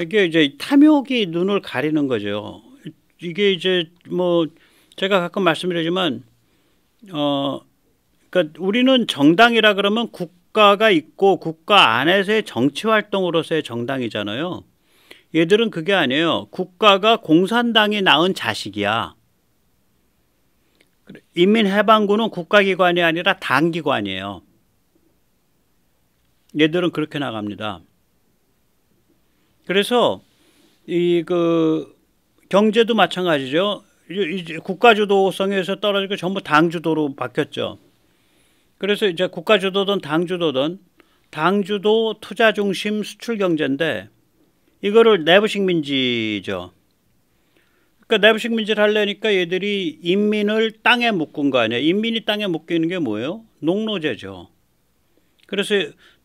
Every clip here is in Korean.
이게 이제 탐욕이 눈을 가리는 거죠. 이게 이제 뭐 제가 가끔 말씀드리지만 어 그러니까 우리는 정당이라 그러면 국가가 있고 국가 안에서의 정치 활동으로서의 정당이잖아요. 얘들은 그게 아니에요. 국가가 공산당이 낳은 자식이야. 인민해방군은 국가기관이 아니라 당기관이에요. 얘들은 그렇게 나갑니다. 그래서 이 그 경제도 마찬가지죠. 이제 국가 주도성에서 떨어지고 전부 당 주도로 바뀌었죠. 그래서 이제 국가 주도든 당 주도든 당 주도 투자 중심 수출 경제인데 이거를 내부식 민지죠. 그러니까 내부식 민지를 하려니까 얘들이 인민을 땅에 묶은 거 아니야. 인민이 땅에 묶이는 게 뭐예요? 농노제죠. 그래서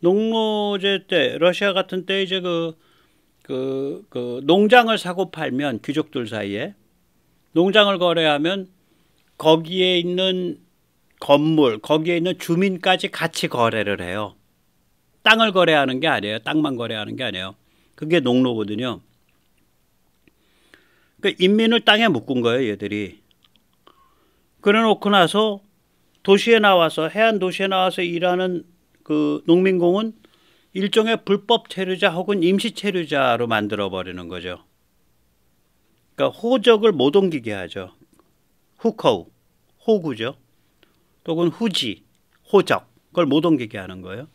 농노제 때 러시아 같은 때 이제 그 그, 그 농장을 사고 팔면 귀족들 사이에 농장을 거래하면 거기에 있는 건물, 거기에 있는 주민까지 같이 거래를 해요. 땅을 거래하는 게 아니에요. 땅만 거래하는 게 아니에요. 그게 농로거든요. 그니까 인민을 땅에 묶은 거예요, 얘들이. 그래 놓고 나서 도시에 나와서 해안 도시에 나와서 일하는 그 농민공은 일종의 불법 체류자 혹은 임시 체류자로 만들어 버리는 거죠. 그러니까 호적을 못 옮기게 하죠. 후커우, 호구죠. 또은 후지, 호적 그걸 못 옮기게 하는 거예요.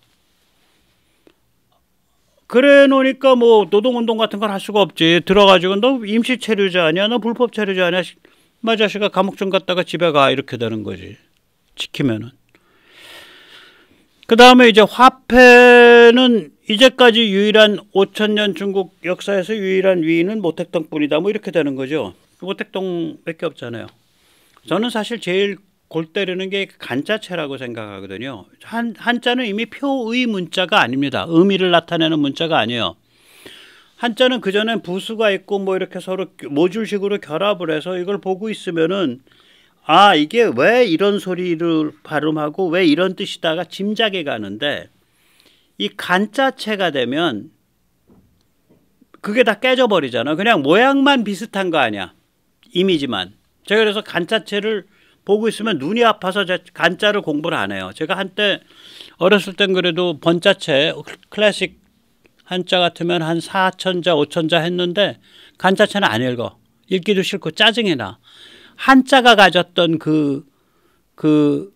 그래 놓으니까 뭐 노동운동 같은 걸 할 수가 없지. 들어가지고 너 임시 체류자 아니야? 너 불법 체류자 아니야? 마자식아 감옥 좀 갔다가 집에 가 이렇게 되는 거지. 지키면은. 그 다음에 이제 화폐는 이제까지 유일한 5천년 중국 역사에서 유일한 위인은 모택동뿐이다. 뭐 이렇게 되는 거죠. 그 모택동밖에 없잖아요. 저는 사실 제일 골 때리는 게 간자체라고 생각하거든요. 한, 한자는 이미 표의 문자가 아닙니다. 의미를 나타내는 문자가 아니에요. 한자는 그전엔 부수가 있고 뭐 이렇게 서로 모줄식으로 결합을 해서 이걸 보고 있으면은 아 이게 왜 이런 소리를 발음하고 왜 이런 뜻이다가 짐작해 가는데 이 간자체가 되면 그게 다 깨져버리잖아. 그냥 모양만 비슷한 거 아니야. 이미지만. 제가 그래서 간자체를 보고 있으면 눈이 아파서 간자를 공부를 안 해요. 제가 한때 어렸을 땐 그래도 번자체 클래식 한자 같으면 한 4천자, 5천자 했는데 간자체는 안 읽어. 읽기도 싫고 짜증이 나. 한자가 가졌던 그, 그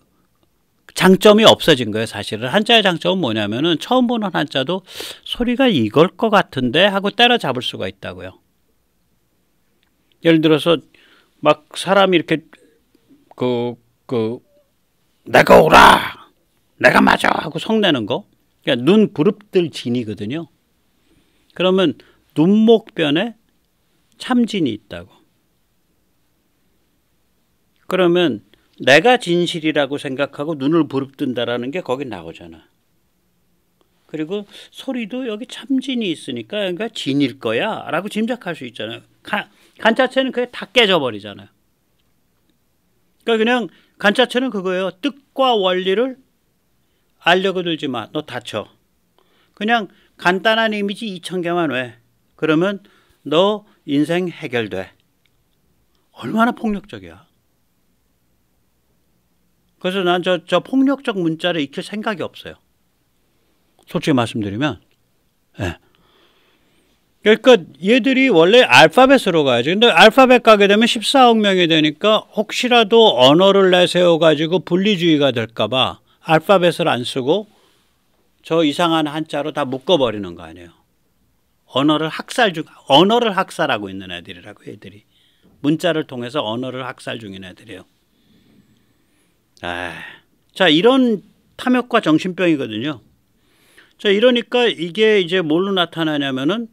장점이 없어진 거예요, 사실은. 한자의 장점은 뭐냐면은 처음 보는 한자도 소리가 이걸 것 같은데 하고 따라잡을 수가 있다고요. 예를 들어서 막 사람이 이렇게 그, 그, 내가 오라! 내가 맞아! 하고 성내는 거. 그러니까 눈 부릅들 진이거든요. 그러면 눈목변에 참진이 있다고. 그러면 내가 진실이라고 생각하고 눈을 부릅뜬다라는 게 거기 나오잖아. 그리고 소리도 여기 참진이 있으니까 그러니까 진일 거야 라고 짐작할 수 있잖아요. 간, 자체는 그게 다 깨져버리잖아요. 그러니까 그냥 간 자체는 그거예요. 뜻과 원리를 알려고 들지 마. 너 다쳐. 그냥 간단한 이미지 2,000개만 왜? 그러면 너 인생 해결돼. 얼마나 폭력적이야. 그래서 난 저 저 폭력적 문자를 익힐 생각이 없어요. 솔직히 말씀드리면, 예. 그러니까 얘들이 원래 알파벳으로 가야지. 근데 알파벳 가게 되면 14억 명이 되니까 혹시라도 언어를 내세워 가지고 분리주의가 될까봐 알파벳을 안 쓰고 저 이상한 한자로 다 묶어버리는 거 아니에요. 언어를 학살 중 언어를 학살하고 있는 애들이라고 애들이 문자를 통해서 언어를 학살 중인 애들이에요. 아, 자 이런 탐욕과 정신병이거든요. 자 이러니까 이게 이제 뭘로 나타나냐면은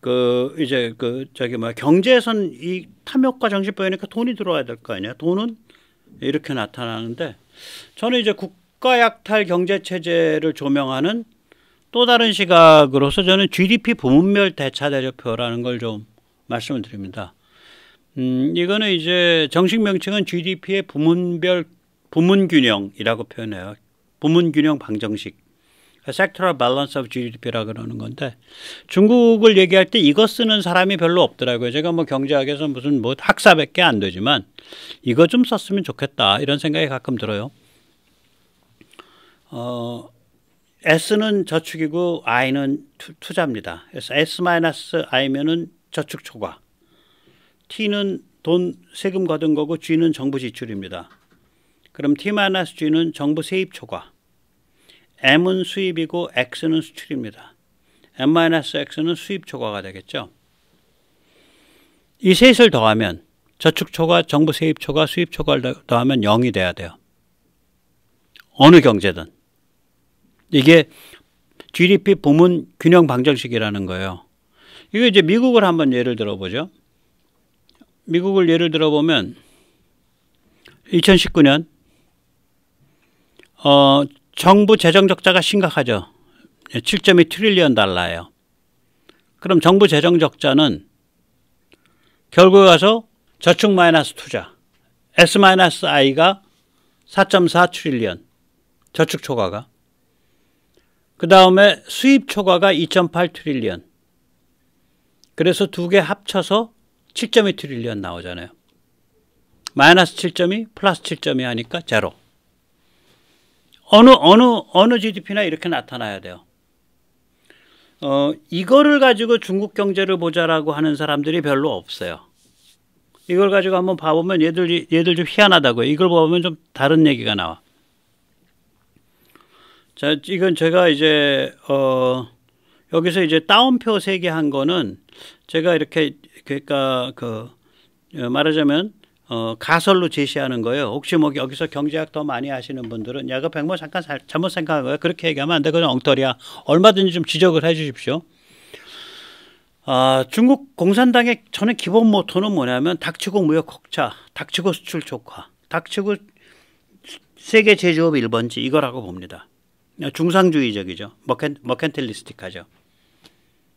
그 이제 그 저기 뭐 경제에선 이 탐욕과 정신병이니까 돈이 들어와야 될 거 아니야. 돈은 이렇게 나타나는데 저는 이제 국가 약탈 경제 체제를 조명하는 또 다른 시각으로서 저는 GDP 부문별 대차 대조표라는 걸 좀 말씀을 드립니다. 음, 이거는 이제 정식 명칭은 GDP의 부문별 부문 균형이라고 표현해요. 부문 균형 방정식. 그러니까 sectoral Balance of GDP라 그러는 건데 중국을 얘기할 때 이거 쓰는 사람이 별로 없더라고요. 제가 뭐 경제학에서 무슨 뭐 학사밖에 안 되지만 이거 좀 썼으면 좋겠다 이런 생각이 가끔 들어요. 어, S는 저축이고 I는 투, 자입니다 그래서 S-I면은 저축 초과. T는 돈 세금 걷은 거고 G는 정부 지출입니다. 그럼 t 마이 G는 정부 세입 초과, M은 수입이고 X는 수출입니다. M-X는 수입 초과가 되겠죠. 이 셋을 더하면 저축 초과, 정부 세입 초과, 수입 초과를 더하면 0이 돼야 돼요. 어느 경제든. 이게 GDP 부문 균형 방정식이라는 거예요. 이거 이제 미국을 한번 예를 들어보죠. 미국을 예를 들어보면 2019년 어, 정부 재정 적자가 심각하죠. 7.2 예, 트릴리언 달러예요. 그럼 정부 재정 적자는 결국에 가서 저축 마이너스 투자 S 마이너스 I가 4.4 트릴리언 저축 초과가 그 다음에 수입 초과가 2.8 트릴리언 그래서 두 개 합쳐서 7.2 트릴리언 나오잖아요. 마이너스 7.2 플러스 7.2 하니까 제로. 어느 어느 어느 GDP나 이렇게 나타나야 돼요. 어, 이거를 가지고 중국 경제를 보자라고 하는 사람들이 별로 없어요. 이걸 가지고 한번 봐보면 얘들 얘들 좀 희한하다고요. 이걸 보면 좀 다른 얘기가 나와. 자, 이건 제가 이제 어 여기서 이제 따옴표 세개한 거는 제가 이렇게 그러니까 그 어, 말하자면 어, 가설로 제시하는 거예요. 혹시 뭐 여기서 경제학 더 많이 하시는 분들은 야, 그 백모 잠깐 사, 잘못 생각한 거야. 그렇게 얘기하면 안 돼. 그건 엉터리야. 얼마든지 좀 지적을 해 주십시오. 아, 중국 공산당의 전는 기본 모토는 뭐냐면 닥치고 무역 혹차, 닥치고 수출 촉화, 닥치고 세계 제조업 1번지 이거라고 봅니다. 중상주의적이죠. 머켄, 머켄텔리스틱하죠.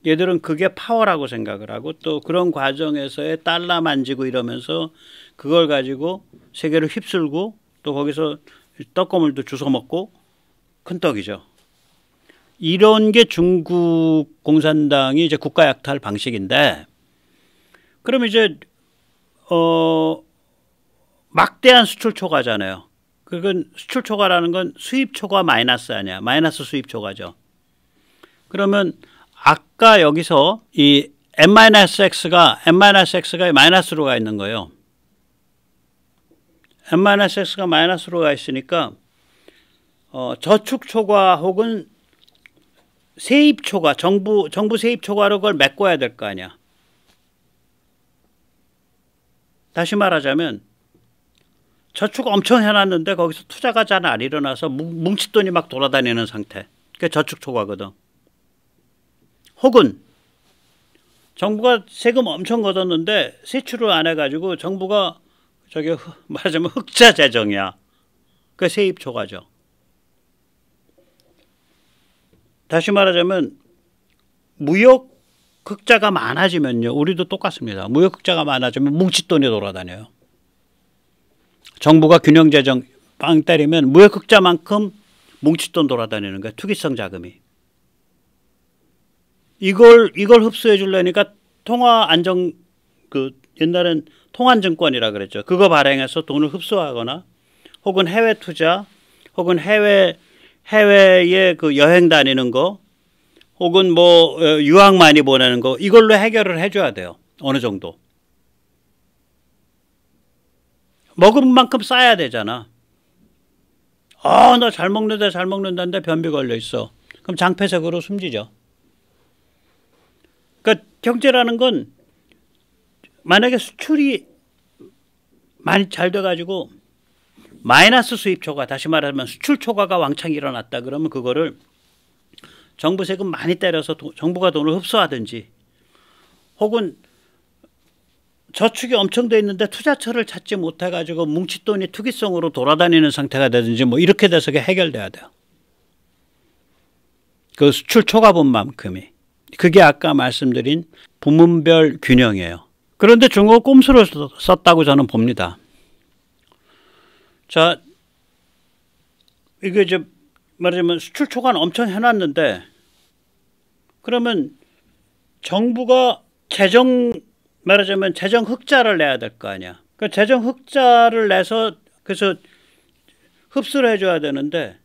얘들은 그게 파워라고 생각을 하고 또 그런 과정에서의 달러 만지고 이러면서 그걸 가지고 세계를 휩쓸고 또 거기서 떡고물도 주워 먹고 큰 떡이죠. 이런 게 중국 공산당이 이제 국가 약탈 방식인데 그럼 이제 어 막대한 수출 초과잖아요. 그건 수출 초과라는 건 수입 초과 마이너스 아니야. 마이너스 수입 초과죠. 그러면 그러니까 여기서 이 n-x가 n-x가 마이너스로 가 있는 거예요. n-x가 마이너스로 가 있으니까 어, 저축 초과 혹은 세입 초과, 정부 정부 세입 초과로 그걸 메꿔야 될 거 아니야. 다시 말하자면 저축 엄청 해놨는데 거기서 투자가 잘 안 일어나서 뭉칫돈이 막 돌아다니는 상태. 그게 저축 초과거든. 혹은 정부가 세금 엄청 걷었는데 세출을 안 해가지고 정부가 저게 말하자면 흑자 재정이야. 그 세입 초과죠. 다시 말하자면 무역 흑자가 많아지면요. 우리도 똑같습니다. 무역 흑자가 많아지면 뭉칫돈이 돌아다녀요. 정부가 균형 재정 빵 때리면 무역 흑자만큼 뭉칫돈 돌아다니는 거예요. 투기성 자금이. 이걸 이걸 흡수해 줄려니까 통화 안정 그 옛날엔 통안증권이라 그랬죠. 그거 발행해서 돈을 흡수하거나 혹은 해외 투자 혹은 해외 해외에 그 여행 다니는 거 혹은 뭐 어, 유학 많이 보내는 거 이걸로 해결을 해줘야 돼요. 어느 정도. 먹은 만큼 싸야 되잖아. 아, 나 잘 먹는다, 잘 먹는다는데 변비 걸려 있어. 그럼 장폐색으로 숨지죠. 경제라는 건 만약에 수출이 많이 잘 돼가지고 마이너스 수입 초과 다시 말하면 수출 초과가 왕창 일어났다 그러면 그거를 정부 세금 많이 때려서 도, 정부가 돈을 흡수하든지 혹은 저축이 엄청 돼 있는데 투자처를 찾지 못해 가지고 뭉칫돈이 투기성으로 돌아다니는 상태가 되든지 뭐 이렇게 돼서 해결돼야 돼요. 그 수출 초과분만큼이. 그게 아까 말씀드린 부문별 균형이에요. 그런데 중국어 꼼수로 썼다고 저는 봅니다. 자, 이게 이제 말하자면 수출 초과는 엄청 해놨는데 그러면 정부가 재정 말하자면 재정 흑자를 내야 될 거 아니야. 그 재정 흑자를 내서 그래서 흡수를 해줘야 되는데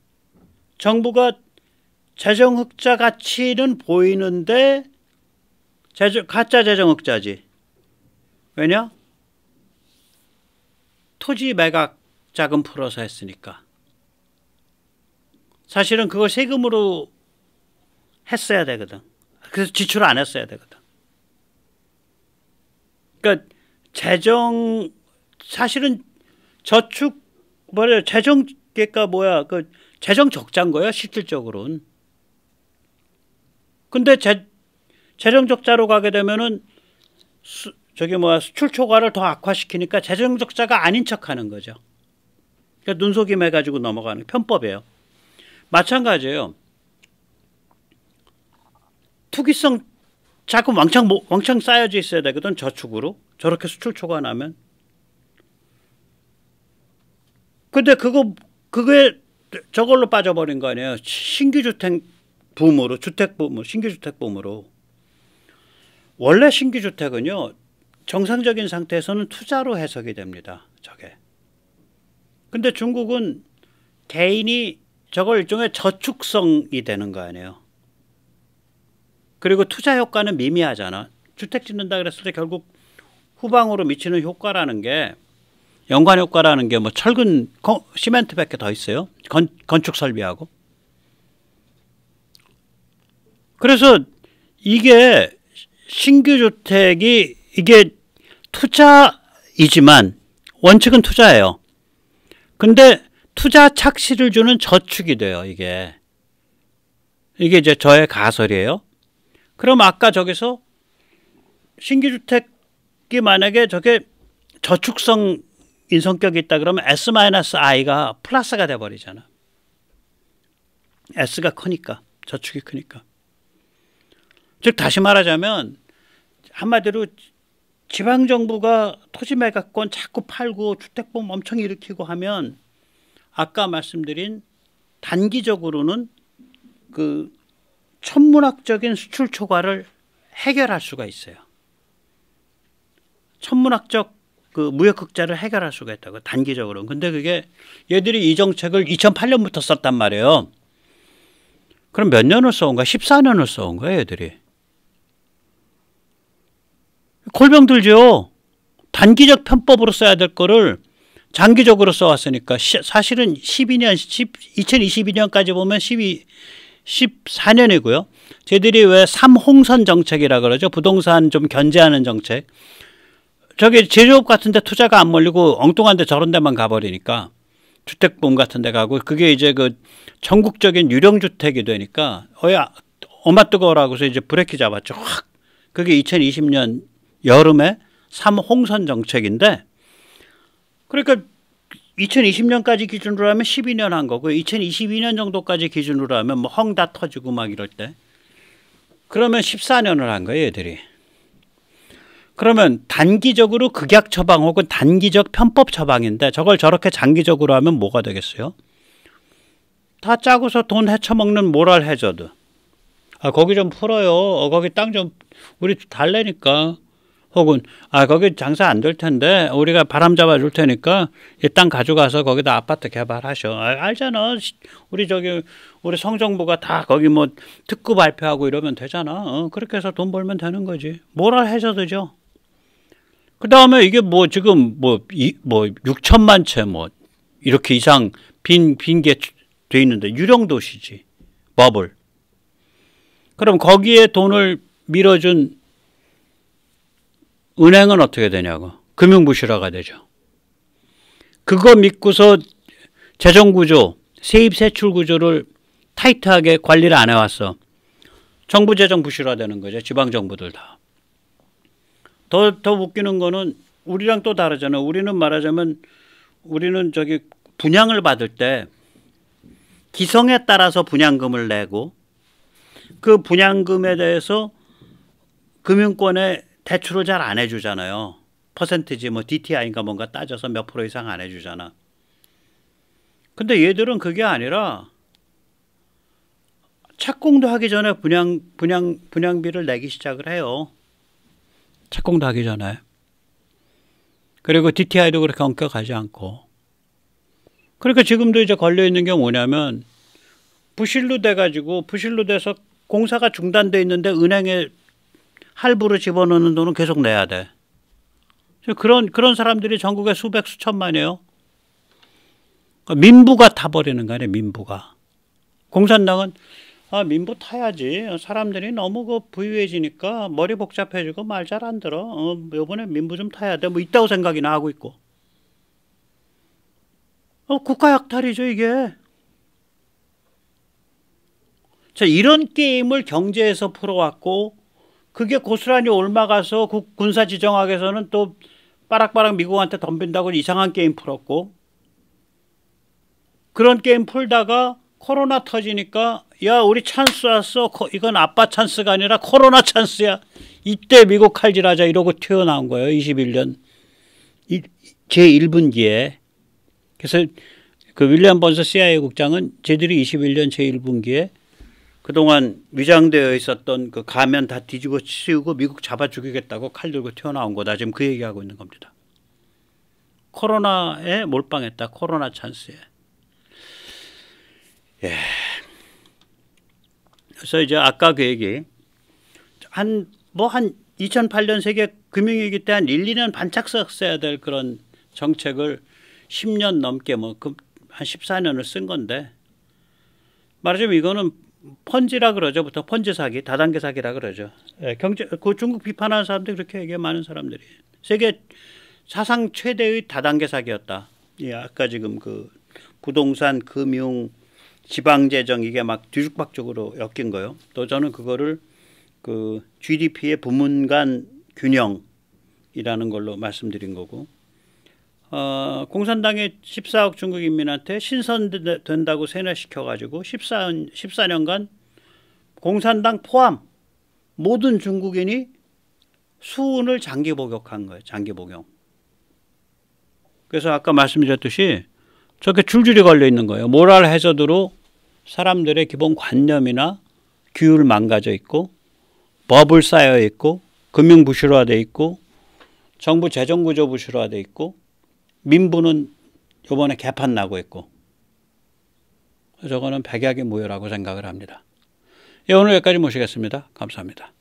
정부가 재정 흑자 가치는 보이는데 재정, 가짜 재정 흑자지. 왜냐? 토지 매각 자금 풀어서 했으니까. 사실은 그걸 세금으로 했어야 되거든. 그래서 지출 안 했어야 되거든. 그러니까 재정 사실은 저축 뭐래 재정 계가 그러니까 뭐야 그 재정 적자인 거야 실질적으로는. 근데 재, 재정 적자로 가게 되면은 수, 저기 뭐야 수출 초과를 더 악화시키니까 재정 적자가 아닌 척하는 거죠. 그러니까 눈속임 해가지고 넘어가는 편법이에요. 마찬가지예요. 투기성 자꾸 왕창 왕창 쌓여져 있어야 되거든 저축으로 저렇게 수출 초과 나면. 근데 그거 그게 저걸로 빠져버린 거 아니에요. 신규 주택 붐으로 주택 붐, 뭐 신규 주택 붐으로 원래 신규 주택은요 정상적인 상태에서는 투자로 해석이 됩니다. 저게. 근데 중국은 개인이 저걸 일종의 저축성이 되는 거 아니에요. 그리고 투자 효과는 미미하잖아. 주택 짓는다 그랬을 때 결국 후방으로 미치는 효과라는 게 연관 효과라는 게 뭐 철근 시멘트밖에 더 있어요. 건, 건축 설비하고. 그래서 이게 신규 주택이 이게 투자이지만 원칙은 투자예요. 근데 투자 착시를 주는 저축이 돼요, 이게. 이게 이제 저의 가설이에요. 그럼 아까 저기서 신규 주택이 만약에 저게 저축성 인성격이 있다 그러면 S-I가 플러스가 돼 버리잖아. S가 크니까 저축이 크니까. 즉 다시 말하자면 한마디로 지방 정부가 토지 매각권 자꾸 팔고 주택보험 엄청 일으키고 하면 아까 말씀드린 단기적으로는 그 천문학적인 수출 초과를 해결할 수가 있어요. 천문학적 그 무역 흑자를 해결할 수가 있다고 단기적으로. 근데 그게 얘들이 이 정책을 2008년부터 썼단 말이에요. 그럼 몇 년을 써온 거야? 14년을 써온 거야, 얘들이. 골병 들죠. 단기적 편법으로 써야 될 거를 장기적으로 써왔으니까 시, 사실은 12년 10, 2022년까지 보면 12 14년이고요. 저희들이 왜 삼홍선 정책이라 그러죠. 부동산 좀 견제하는 정책. 저기 제조업 같은 데 투자가 안 몰리고 엉뚱한 데 저런 데만 가버리니까 주택보험 같은 데 가고 그게 이제 그 전국적인 유령주택이 되니까 어야 엄마 뜨거워라고 해서 이제 브레이크 잡았죠. 확. 그게 2020년 여름에 삼홍선 정책인데 그러니까 2020년까지 기준으로 하면 12년 한 거고 2022년 정도까지 기준으로 하면 뭐 헝 다 터지고 막 이럴 때 그러면 14년을 한 거예요, 얘들이. 그러면 단기적으로 극약 처방 혹은 단기적 편법 처방인데 저걸 저렇게 장기적으로 하면 뭐가 되겠어요? 다 짜고서 돈 헤쳐먹는 모랄 해저드. 아, 거기 좀 풀어요. 어, 거기 땅 좀 우리 달래니까 혹은 아 거기 장사 안 될 텐데 우리가 바람 잡아 줄 테니까 이땅 가져가서 거기다 아파트 개발하셔 아, 알잖아 우리 저기 우리 성정부가 다 거기 뭐 특구 발표하고 이러면 되잖아 어, 그렇게 해서 돈 벌면 되는 거지 뭐라 해서 되죠 그 다음에 이게 뭐 지금 뭐 이뭐 뭐 6천만 뭐 채뭐 이렇게 이상 빈 빈게 돼 있는데 유령 도시지 버블 그럼 거기에 돈을 밀어준 은행은 어떻게 되냐고. 금융부실화가 되죠. 그거 믿고서 재정구조, 세입세출구조를 타이트하게 관리를 안 해왔어. 정부 재정 부실화되는 거죠. 지방정부들 다. 더, 더 웃기는 거는 우리랑 또 다르잖아. 우리는 말하자면 우리는 저기 분양을 받을 때 기성에 따라서 분양금을 내고 그 분양금에 대해서 금융권에 대출을 잘 안 해주잖아요. 퍼센티지뭐 DTI인가 뭔가 따져서 몇 프로 이상 안 해주잖아. 근데 얘들은 그게 아니라 착공도 하기 전에 분양 분양 분양비를 내기 시작을 해요. 착공도 하기 전에. 그리고 DTI도 그렇게 엄격하지 않고. 그러니까 지금도 이제 걸려 있는 게 뭐냐면 부실로 돼 가지고 부실로 돼서 공사가 중단돼 있는데 은행에 할부로 집어넣는 돈은 계속 내야 돼. 그런 그런 사람들이 전국에 수백 수천만이에요. 그러니까 민부가 타버리는 거 아니에요, 민부가. 공산당은 아, 민부 타야지. 사람들이 너무 그 부유해지니까 머리 복잡해지고 말 잘 안 들어. 어, 요번에 민부 좀 타야 돼. 뭐 있다고 생각이나 하고 있고. 어, 국가 약탈이죠, 이게. 자, 이런 게임을 경제에서 풀어왔고 그게 고스란히 올마가서 군사 지정학에서는 또 빠락빠락 미국한테 덤빈다고 이상한 게임 풀었고 그런 게임 풀다가 코로나 터지니까 야 우리 찬스 왔어 이건 아빠 찬스가 아니라 코로나 찬스야 이때 미국 칼질하자 이러고 튀어나온 거예요 21년 제 1분기에 그래서 그 윌리엄 번서 CIA 국장은 제들이 21년 제 1분기에 그동안 위장되어 있었던 그 가면 다 뒤집어 치우고 미국 잡아 죽이겠다고 칼 들고 튀어나온 거다. 지금 그 얘기하고 있는 겁니다. 코로나에 몰빵했다. 코로나 찬스에. 예. 그래서 이제 아까 그 얘기 한 뭐 한 2008년 뭐 세계 금융위기 때 한 1, 2년 반짝 썼어야 될 그런 정책을 10년 넘게 뭐 한 14년을 쓴 건데 말하자면 이거는 펀지라 그러죠. 부터 펀지 사기, 다단계 사기라 그러죠. 예, 경제 그 중국 비판하는 사람들이 그렇게 얘기해 많은 사람들이 세계 사상 최대의 다단계 사기였다. 예, 아까 지금 그 부동산, 금융, 지방 재정 이게 막 뒤죽박죽으로 엮인 거요. 또 저는 그거를 그 GDP의 부문 간 균형이라는 걸로 말씀드린 거고 어, 공산당이 14억 중국 인민한테 신선된다고 세뇌시켜가지고 14, 14년간 공산당 포함 모든 중국인이 수운을 장기 복역한 거예요. 장기 복역 그래서 아까 말씀드렸듯이 저렇게 줄줄이 걸려 있는 거예요. 모랄 해저드로 사람들의 기본 관념이나 규율 망가져 있고 버블 쌓여 있고 금융 부실화돼 있고 정부 재정 구조 부실화돼 있고 민부는 요번에 개판 나고 있고 저거는 백약의 무효라고 생각을 합니다. 예, 오늘 여기까지 모시겠습니다. 감사합니다.